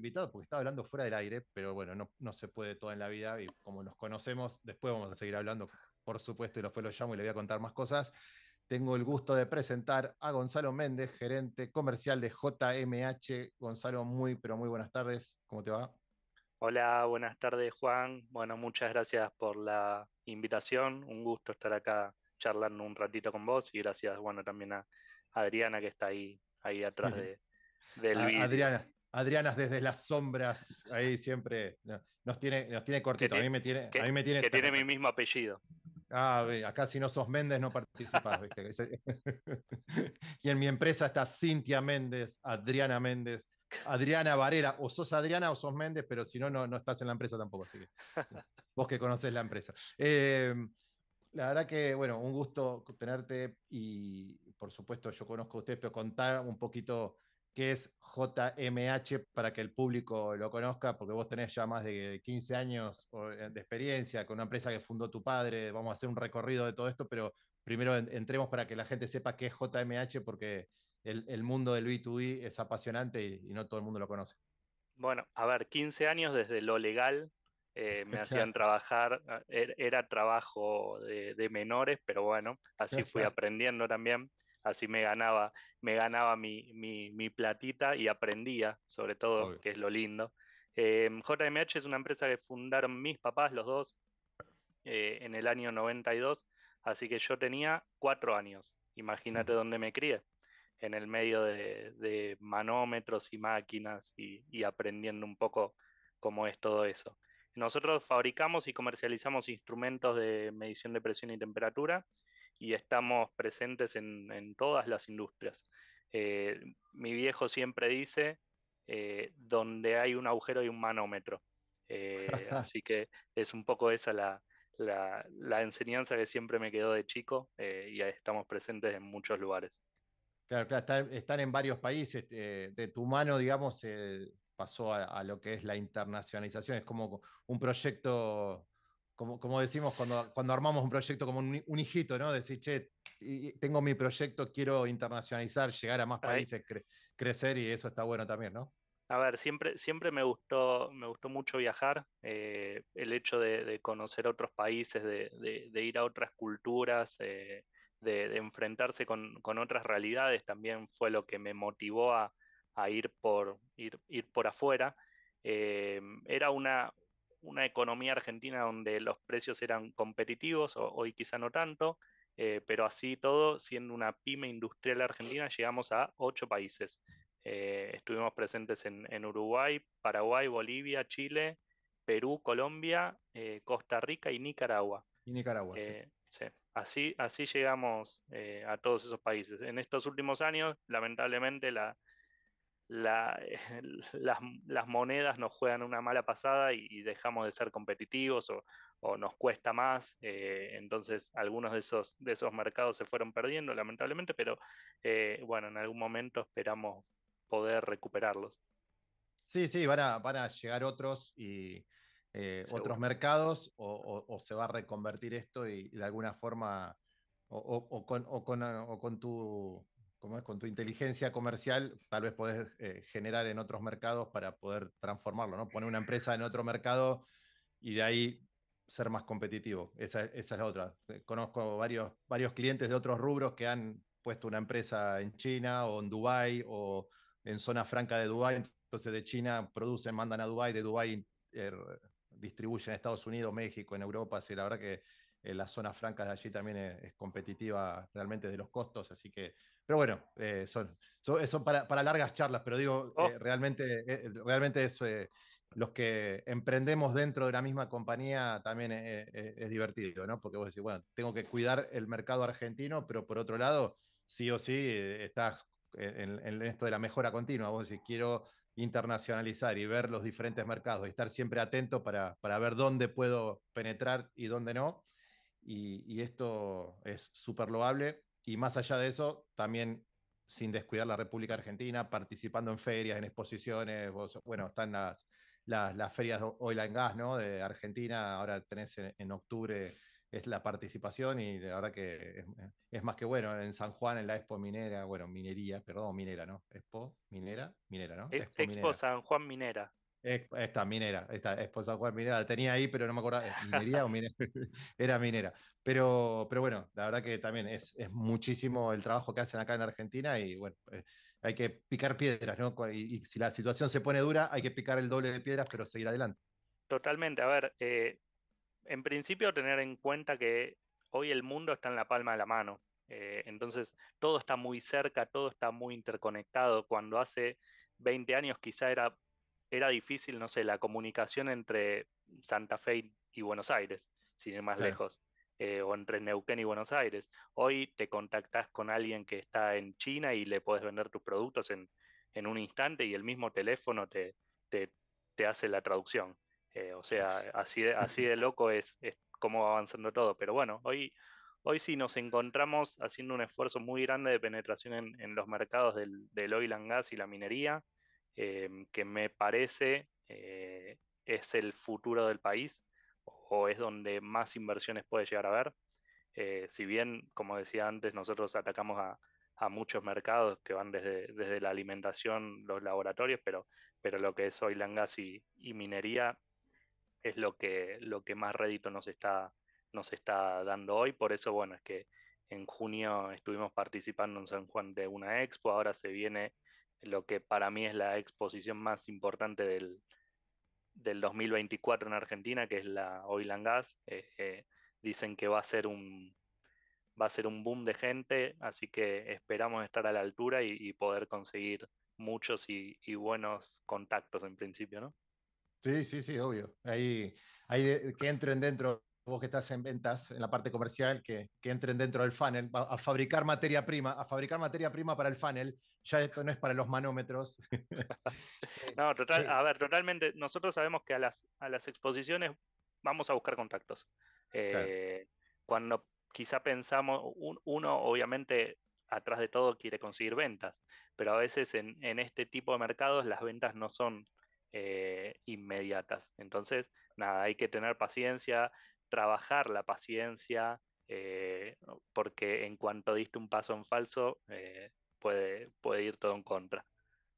invitado porque estaba hablando fuera del aire, pero bueno, no, no se puede toda en la vida y como nos conocemos, después vamos a seguir hablando, por supuesto, y después lo llamo y le voy a contar más cosas. Tengo el gusto de presentar a Gonzalo Méndez, gerente comercial de JMH. Gonzalo, muy, pero muy buenas tardes. ¿Cómo te va? Hola, buenas tardes Juan. Bueno, muchas gracias por la invitación. Un gusto estar acá charlando un ratito con vos y gracias, bueno, también a Adriana que está ahí, ahí atrás de, del vídeo. Adriana, Adriana desde las sombras, ahí siempre nos tiene, nos tiene cortito. a mí me tiene. Que, me tiene, que tiene mi mismo apellido. Ah, acá si no sos Méndez no participás, y en mi empresa está Cintia Méndez, Adriana Méndez, Adriana Varela. O sos Adriana o sos Méndez, pero si no, no, estás en la empresa tampoco. Así que vos que conoces la empresa. Eh, la verdad que, bueno, un gusto tenerte y por supuesto yo conozco a usted, pero contar un poquito que es JMH para que el público lo conozca, porque vos tenés ya más de 15 años eh, de experiencia con una empresa que fundó tu padre, vamos a hacer un recorrido de todo esto, pero primero entremos para que la gente sepa qué es JMH, porque el, mundo del B2B es apasionante y, no todo el mundo lo conoce. Bueno, a ver, 15 años desde lo legal eh, me hacían trabajar, eh, er, era trabajo de, de menores, pero bueno, así fui aprendiendo también así me ganaba, me ganaba mi, platita y aprendía, sobre todo, que es lo lindo. Em, JMH es una empresa que fundaron mis papás, los dos, eh, en el año 92, así que yo tenía cuatro años, imagínate dónde me crié, en el medio de, manómetros y máquinas y, y aprendiendo un poco cómo es todo eso. Nosotros fabricamos y comercializamos instrumentos de medición de presión y temperatura y estamos presentes en, todas las industrias. Eh, mi viejo siempre dice, eh, donde hay un agujero hay un manómetro. Eh, así que es un poco esa la, enseñanza que siempre me quedó de chico y estamos presentes en muchos lugares. Claro, claro, estar, en varios países, de tu mano, digamos, pasó a, lo que es la internacionalización. Es como un proyecto como, decimos cuando, cuando armamos un proyecto como un, hijito, ¿no? Decir, che, tengo mi proyecto, quiero internacionalizar, llegar a más países, crecer y eso está bueno también, ¿no? A ver, siempre, siempre me gustó, me gustó mucho viajar, eh, el hecho de, conocer otros países, de, ir a otras culturas, eh, de, enfrentarse con, otras realidades también fue lo que me motivó a, ir por ir, por afuera. Eh, era una, una economía argentina donde los precios eran competitivos, hoy quizá no tanto, eh, pero así todo, siendo una pyme industrial argentina, llegamos a ocho países. Eh, estuvimos presentes en, Uruguay, Paraguay, Bolivia, Chile, Perú, Colombia, eh, Costa Rica y Nicaragua. Y Nicaragua, sí. sí. Así, así llegamos a todos esos países. En estos últimos años, lamentablemente, la, las, monedas nos juegan una mala pasada y, dejamos de ser competitivos o, nos cuesta más. Eh, entonces, algunos de esos, de esos mercados se fueron perdiendo, lamentablemente, pero eh, bueno, en algún momento esperamos poder recuperarlos. Sí, sí, van a, llegar otros y eh, otros mercados o, se va a reconvertir esto y, de alguna forma o con, con, o, con, tu como es, con tu inteligencia comercial, tal vez podés eh, generar en otros mercados para poder transformarlo, ¿no? Poner una empresa en otro mercado y de ahí ser más competitivo. Esa, es la otra. Eh, conozco varios, varios clientes de otros rubros que han puesto una empresa en China o en Dubái o en zona franca de Dubái. Entonces de China producen, mandan a Dubái, de Dubái eh, distribuyen a Estados Unidos, México, en Europa. Así la verdad que eh, la zona franca de allí también es, competitiva realmente de los costos, así que, pero bueno, eh, son, eh, son, para, para, largas charlas, pero digo, oh. eh, realmente, realmente es, los que emprendemos dentro de la misma compañía también es, divertido, ¿no? Porque vos decís, bueno, tengo que cuidar el mercado argentino, pero por otro lado, sí o sí, estás en, esto de la mejora continua, vos decís, quiero internacionalizar y ver los diferentes mercados y estar siempre atento para, para ver dónde puedo penetrar y dónde no. Y, esto es súper loable. Y más allá de eso, también sin descuidar la República Argentina, participando en ferias, en exposiciones. bueno, están las, las, ferias Oil and Gas ¿no? de Argentina. Ahora tenés en, octubre es la participación y la verdad que es, más que bueno en San Juan, en la Expo Minera, bueno, minería, perdón, minera, ¿no? Expo, minera, minera, ¿no? E, Expo San Juan Minera esta minera, esta esposa Minera, tenía ahí, pero no me acuerdo, eh, ¿minería o minera? Era minera. Pero, pero bueno, la verdad que también es, muchísimo el trabajo que hacen acá en Argentina y bueno, eh, hay que picar piedras, ¿no? Y, si la situación se pone dura, hay que picar el doble de piedras, pero seguir adelante. Totalmente, a ver, eh, en principio tener en cuenta que hoy el mundo está en la palma de la mano. entonces, todo está muy cerca, todo está muy interconectado. Cuando hace 20 años quizá era era difícil, no sé, la comunicación entre Santa Fe y Buenos Aires, sin ir más lejos, eh, o entre Neuquén y Buenos Aires. Hoy te contactas con alguien que está en China y le puedes vender tus productos en, en un instante y el mismo teléfono te, te, hace la traducción. Eh, o sea, así de, así de loco es, como cómo va avanzando todo. Pero bueno, hoy, hoy sí nos encontramos haciendo un esfuerzo muy grande de penetración en, en los mercados del, del, oil and gas y la minería. Em, que me parece eh, es el futuro del país o es donde más inversiones puede llegar a haber. Eh, si bien, como decía antes, nosotros atacamos a, muchos mercados que van desde, desde, la alimentación, los laboratorios, pero, pero lo que es hoy la gas y, minería es lo que, lo que más rédito nos está, nos está dando hoy. Por eso, bueno, es que en junio estuvimos participando en San Juan de una expo, ahora se viene lo que para mí es la exposición más importante del, del 2024 en Argentina, que es la Oil and Gas. Eh, eh, dicen que va a ser un va a ser un boom de gente, así que esperamos estar a la altura y, poder conseguir muchos y, buenos contactos en principio, ¿no? Sí, sí, sí, obvio. Ahí, hay eh, que entren dentro vos que estás en ventas, en la parte comercial, que, entren dentro del funnel, a, fabricar materia prima, a fabricar materia prima para el funnel, ya esto no es para los manómetros. Eh, no, total, eh. a ver, totalmente, nosotros sabemos que a las, a las exposiciones vamos a buscar contactos. Eh, cuando quizá pensamos, uno obviamente atrás de todo quiere conseguir ventas, pero a veces en, este tipo de mercados las ventas no son inmediatas. Entonces, nada, hay que tener paciencia, trabajar la paciencia, eh, porque en cuanto diste un paso en falso, eh, puede, puede ir todo en contra.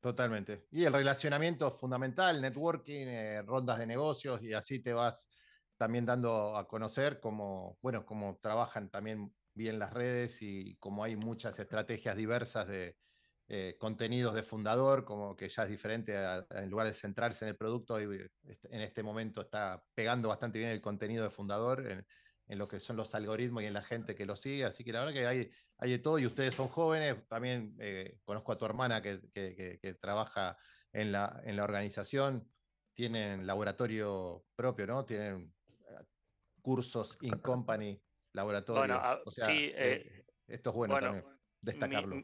Totalmente. Y el relacionamiento fundamental, networking, eh, rondas de negocios, y así te vas también dando a conocer como bueno, cómo trabajan también bien las redes y cómo hay muchas estrategias diversas de, eh, contenidos de fundador, como que ya es diferente, en lugar de centrarse en el producto, eh, en este momento está pegando bastante bien el contenido de fundador en, lo que son los algoritmos y en la gente que lo sigue. Así que la verdad que hay, de todo y ustedes son jóvenes. También eh, conozco a tu hermana que, trabaja en la, organización. Tienen laboratorio propio, ¿no? Tienen ah, cursos in company, Laboratorio ah, o sea, esto es bueno, también destacarlo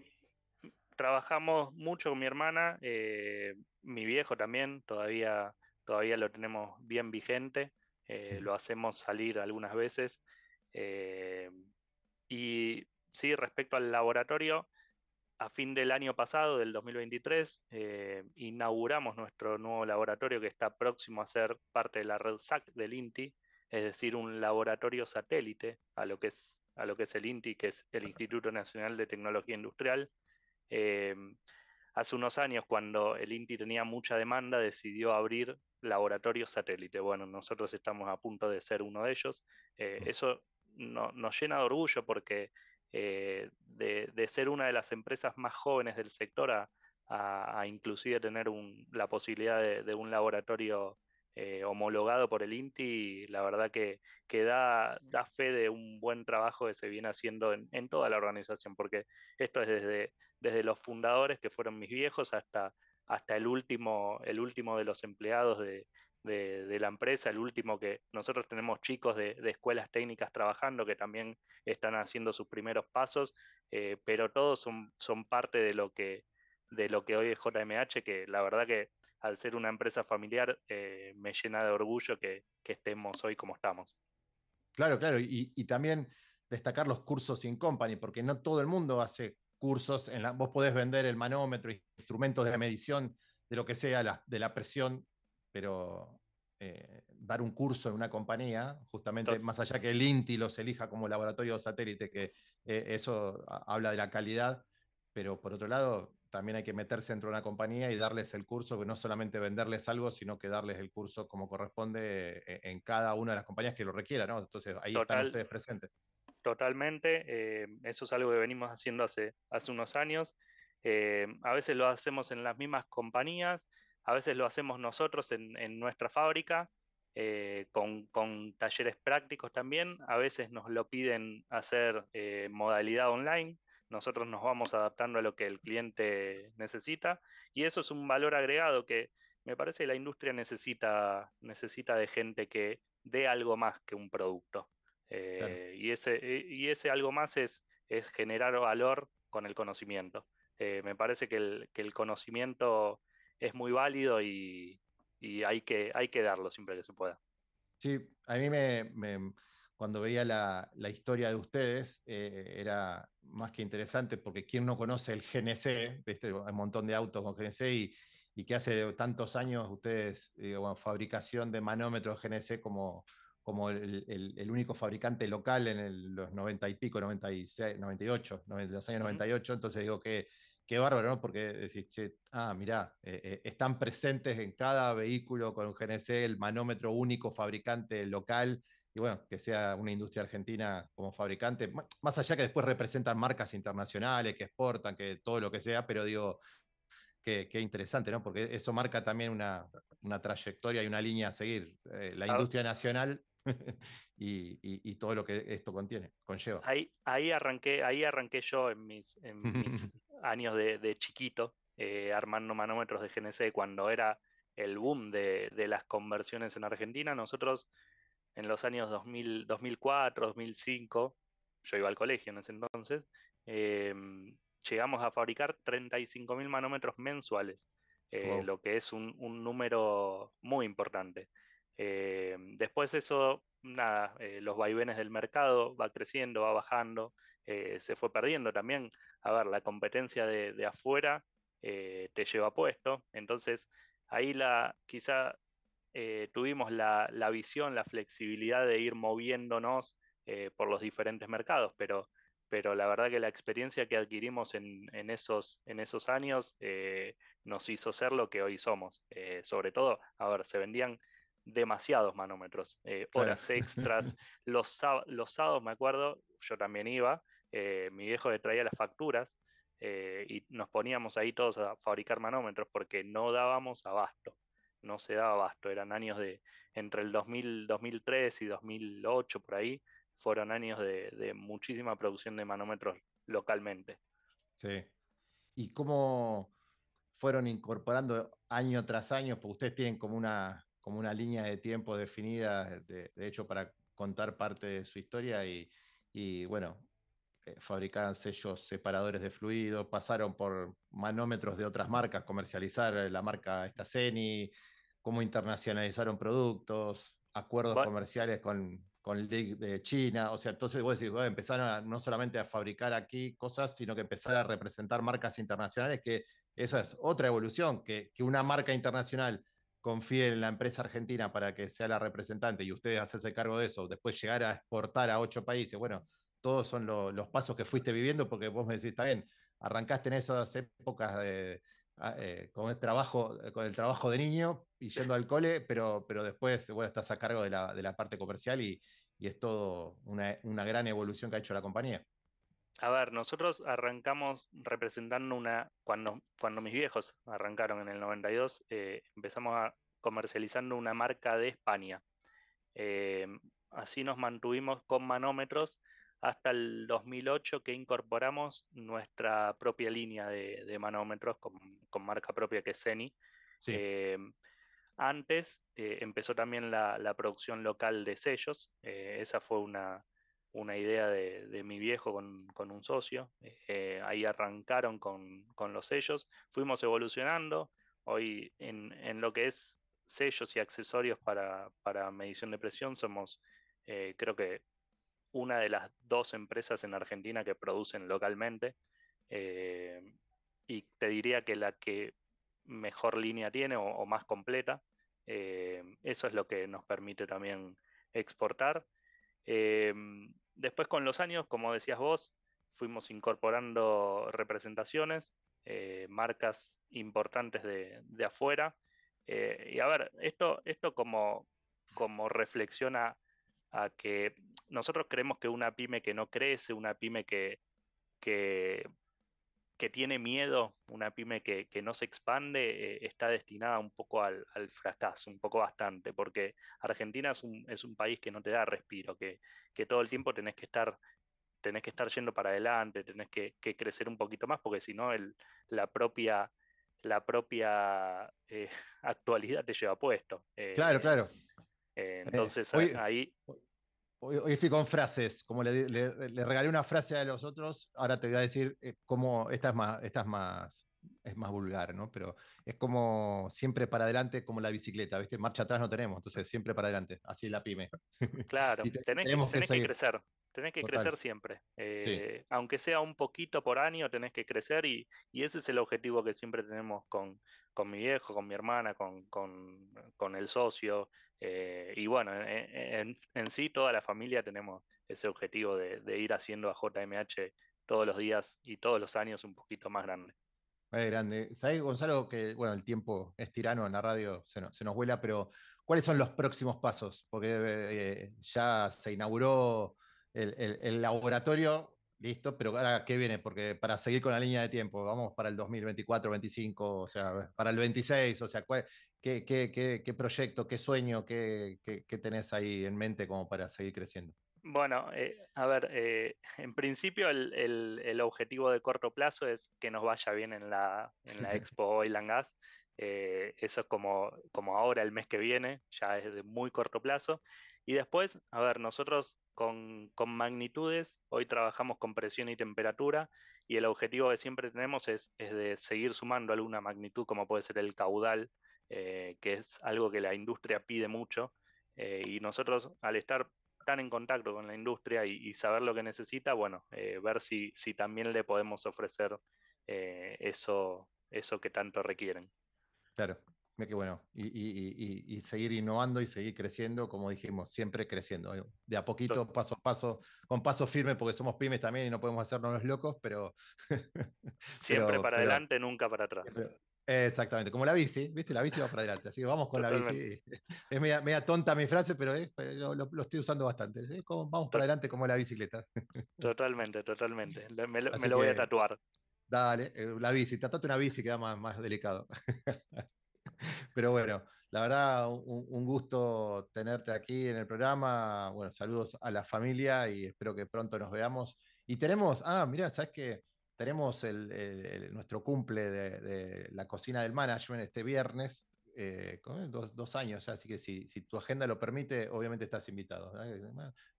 trabajamos mucho con mi hermana, eh, mi viejo también, todavía, todavía lo tenemos bien vigente, eh, lo hacemos salir algunas veces. Eh, y sí, respecto al laboratorio, a fin del año pasado, del 2023, inauguramos nuestro nuevo laboratorio que está próximo a ser parte de la red SAC del INTI, es decir, un laboratorio satélite a lo que es, a lo que es el INTI, que es el Instituto Nacional de Tecnología Industrial Em, hace unos años, cuando el INTI tenía mucha demanda, decidió abrir laboratorios satélite. Bueno, nosotros estamos a punto de ser uno de ellos. Eh, eso nos llena de orgullo porque eh, de, ser una de las empresas más jóvenes del sector a, inclusive tener la posibilidad de, de un laboratorio eh, homologado por el INTI, la verdad que, que da, fe de un buen trabajo que se viene haciendo en, toda la organización, porque esto es desde, desde los fundadores, que fueron mis viejos, hasta, hasta el, último, el último de los empleados de, la empresa, el último que nosotros tenemos chicos de, escuelas técnicas trabajando que también están haciendo sus primeros pasos, eh, pero todos son, son parte de lo, que, de lo que hoy es JMH, que la verdad que al ser una empresa familiar, eh, me llena de orgullo que, estemos hoy como estamos. Claro, claro, y, también destacar los cursos in company, porque no todo el mundo hace cursos, en la, vos podés vender el manómetro, instrumentos de medición, de lo que sea, de la presión, pero eh, dar un curso en una compañía, justamente más allá que el INTI los elija como laboratorio satélite, que eh, eso habla de la calidad, pero por otro lado, también hay que meterse dentro de una compañía y darles el curso, no solamente venderles algo, sino que darles el curso como corresponde eh, en cada una de las compañías que lo requiera, ¿no? Entonces ahí están ustedes presentes. Totalmente, eh, eso es algo que venimos haciendo hace, hace unos años. Eh, a veces lo hacemos en las mismas compañías, a veces lo hacemos nosotros en, nuestra fábrica, con, talleres prácticos también, a veces nos lo piden hacer modalidad online, nosotros nos vamos adaptando a lo que el cliente necesita y eso es un valor agregado que me parece que la industria necesita, necesita de gente que dé algo más que un producto. Eh, y, ese, eh, y ese algo más es, es generar valor con el conocimiento. Eh, me parece que el, conocimiento es muy válido y, hay, que, hay que darlo siempre que se pueda. Sí, a mí me cuando veía la, historia de ustedes, eh, era más que interesante, porque quien no conoce el GNC, ¿viste? hay un montón de autos con GNC y, y que hace tantos años ustedes, fabricación de manómetros GNC como, como el, único fabricante local en los 90 y pico, 96, 98, los años 98, entonces digo que qué bárbaro, ¿no? Porque decís, che, ah, mirá, eh, eh, están presentes en cada vehículo con GNC el manómetro único fabricante local y bueno, que sea una industria argentina como fabricante, más allá que después representan marcas internacionales, que exportan, que todo lo que sea, pero digo, qué, interesante, ¿no? Porque eso marca también una, una trayectoria y una línea a seguir, eh, la industria nacional y, todo lo que esto contiene, conlleva. Ahí, ahí, arranqué, ahí arranqué yo en mis, años de, chiquito, eh, armando manómetros de GNC, cuando era el boom de, de las conversiones en Argentina, nosotros en los años 2000, 2004, 2005, yo iba al colegio en ese entonces, eh, llegamos a fabricar 35.000 manómetros mensuales, eh, lo que es un, número muy importante. Eh, después eso, nada, los vaivenes del mercado va creciendo, va bajando, se fue perdiendo también. A ver, la competencia de, de afuera te lleva puesto, entonces ahí la, quizá eh, tuvimos la, visión, la flexibilidad de ir moviéndonos eh, por los diferentes mercados, pero, pero la verdad que la experiencia que adquirimos en, esos, en esos años eh, nos hizo ser lo que hoy somos. sobre todo, a ver, se vendían demasiados manómetros, horas extras, los, sábados me acuerdo, yo también iba, mi viejo le traía las facturas, y nos poníamos ahí todos a fabricar manómetros porque no dábamos abasto no se daba abasto, eran años de, entre el 2003 y 2008 por ahí, fueron años de, muchísima producción de manómetros localmente. Sí. ¿Y cómo fueron incorporando año tras año? Porque ustedes tienen como una, como una línea de tiempo definida, de, hecho, para contar parte de su historia y, bueno, eh, fabricaban sellos separadores de fluido, pasaron por manómetros de otras marcas, comercializar eh, la marca Staceni, cómo internacionalizaron productos, acuerdos comerciales con, con de China. O sea, entonces vos decís, empezaron no solamente a fabricar aquí cosas, sino que empezar a representar marcas internacionales, que esa es otra evolución, que, una marca internacional confíe en la empresa argentina para que sea la representante y ustedes hacerse cargo de eso, después llegar a exportar a ocho países. Bueno, todos son los pasos que fuiste viviendo, porque vos me decís, está bien, arrancaste en esas épocas de, Ah, eh, con, el trabajo, eh, con el trabajo de niño y yendo al cole, pero, después bueno, estás a cargo de la, parte comercial y, es todo una, gran evolución que ha hecho la compañía. A ver, nosotros arrancamos representando una, cuando, cuando mis viejos arrancaron en el 92, eh, empezamos a, comercializando una marca de España. así nos mantuvimos con manómetros hasta el 2008 que incorporamos nuestra propia línea de, manómetros con, marca propia que es ZENI. Eh, antes eh, empezó también la, producción local de sellos, eh, esa fue una, idea de, mi viejo con, un socio, ahí arrancaron con, los sellos, fuimos evolucionando, hoy en, lo que es sellos y accesorios para, para medición de presión somos creo que una de las dos empresas en Argentina que producen localmente. Eh, y te diría que la que mejor línea tiene o, más completa. Eh, eso es lo que nos permite también exportar. Eh, después con los años, como decías vos, fuimos incorporando representaciones, marcas importantes de, afuera. y a ver, esto, esto como, como reflexiona a que nosotros creemos que una pyme que no crece, una pyme que, que, tiene miedo, una pyme que, no se expande, eh, está destinada un poco al, fracaso, un poco bastante, porque Argentina es un, país que no te da respiro, que, todo el tiempo tenés que estar tenés que estar yendo para adelante, tenés que, crecer un poquito más, porque si no, la propia, la propia eh, actualidad te lleva puesto. claro, eh, claro. Eh, eh, entonces hoy, ahí... Hoy, estoy con frases, como le, regalé una frase a los otros, ahora te voy a decir eh, cómo esta es más, esta más, es más vulgar, ¿no? Pero es como siempre para adelante, como la bicicleta, ¿viste? Marcha atrás no tenemos, entonces siempre para adelante, así es la pyme. Claro, tenés, que, crecer, tenés que crecer siempre. Aunque sea un poquito por año, tenés que crecer y, ese es el objetivo que siempre tenemos con, con mi viejo, con mi hermana, con, con, con el socio, eh, y bueno, en, sí toda la familia tenemos ese objetivo de, ir haciendo a JMH todos los días y todos los años un poquito más grande. grande. Sabés, Gonzalo, que bueno, el tiempo es tirano en la radio, se, nos vuela, pero ¿cuáles son los próximos pasos? Porque eh, ya se inauguró el, laboratorio, listo, pero ahora qué viene, porque para seguir con la línea de tiempo, vamos para el 2024, 2025, o sea, para el 26, o sea, ¿cuál, ¿Qué, proyecto, qué sueño, qué, tenés ahí en mente como para seguir creciendo? Bueno, eh, a ver, eh, en principio el, objetivo de corto plazo es que nos vaya bien en la, Expo Oil and Gas. Eh, eso es como, como ahora, el mes que viene, ya es de muy corto plazo. Y después, a ver, nosotros con, magnitudes, hoy trabajamos con presión y temperatura y el objetivo que siempre tenemos es, es de seguir sumando alguna magnitud como puede ser el caudal eh, que es algo que la industria pide mucho. Eh, y nosotros, al estar tan en contacto con la industria y, saber lo que necesita, bueno, eh, ver si, si, también le podemos ofrecer eso, eso que tanto requieren. Claro, qué bueno. Y, seguir innovando y seguir creciendo, como dijimos, siempre creciendo. De a poquito, paso a paso, con paso firme, porque somos pymes también y no podemos hacernos los locos, pero. siempre para adelante, nunca para atrás. Exactamente, como la bici, ¿viste? La bici va para adelante, así que vamos con la bici. Es media, tonta mi frase, pero lo, estoy usando bastante. vamos para adelante como la bicicleta. Totalmente, totalmente. Me, lo voy a tatuar. Dale, eh, la bici, tatate una bici, queda más, más delicado. Pero bueno, la verdad, un, un, gusto tenerte aquí en el programa. Bueno, saludos a la familia y espero que pronto nos veamos. Y tenemos, ah, mira, ¿sabes qué? tenemos el, nuestro cumple de, la cocina del management este viernes, eh, dos, años ya, así que si, si, tu agenda lo permite, obviamente estás invitado. Eh,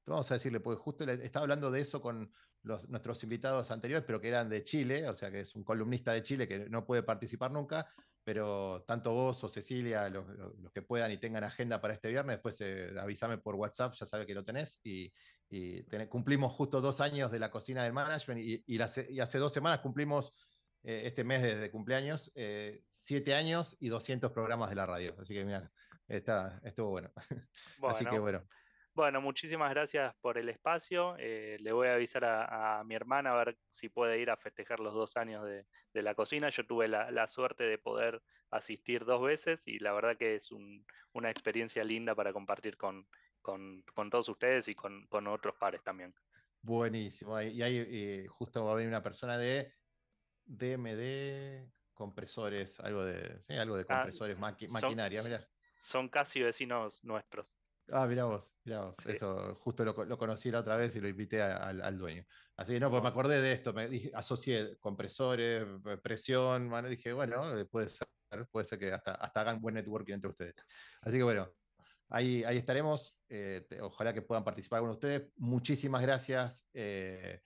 vamos a decirle, porque justo estaba hablando de eso con los, nuestros invitados anteriores, pero que eran de Chile, o sea que es un columnista de Chile que no puede participar nunca, pero tanto vos o Cecilia, los, que puedan y tengan agenda para este viernes, después eh, avísame por WhatsApp, ya sabe que lo tenés, y, y cumplimos justo dos años de la cocina del management y, hace dos semanas cumplimos eh, este mes desde cumpleaños, eh, siete años y 200 programas de la radio. Así que mira, estuvo bueno. bueno. Así que bueno. Bueno, muchísimas gracias por el espacio. Eh, le voy a avisar a, mi hermana a ver si puede ir a festejar los dos años de, la cocina. Yo tuve la, suerte de poder asistir dos veces y la verdad que es una experiencia linda para compartir con, con, todos ustedes y con, con, otros pares también. Buenísimo. Y ahí eh, justo va a venir una persona de DMD compresores, algo de, algo de ah, compresores, maquinaria, son, Son casi vecinos nuestros. Ah, mira vos, mira vos. Eso, justo lo, conocí la otra vez y lo invité al dueño. Así que no, pues me acordé de esto, me dije, asocié compresores, eh, presión, bueno, dije, bueno, eh, puede ser, puede ser que hasta, hasta hagan buen networking entre ustedes. Así que bueno, Ahí, estaremos. Eh, ojalá que puedan participar con ustedes. Muchísimas gracias, eh,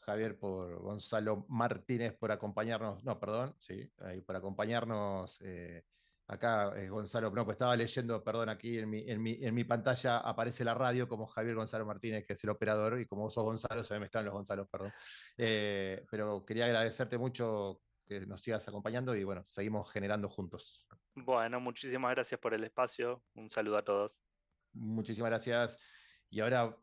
Javier, por Gonzalo Martínez, por acompañarnos. No, perdón, sí, por acompañarnos. Eh, acá acá, Gonzalo, no, pues estaba leyendo, perdón, aquí en mi, pantalla aparece la radio como Javier Gonzalo Martínez, que es el operador, y como vos sos Gonzalo, se me mezclan los Gonzalos, perdón. pero quería agradecerte mucho que nos sigas acompañando y bueno, seguimos generando juntos. Bueno, muchísimas gracias por el espacio. Un saludo a todos. Muchísimas gracias. Y ahora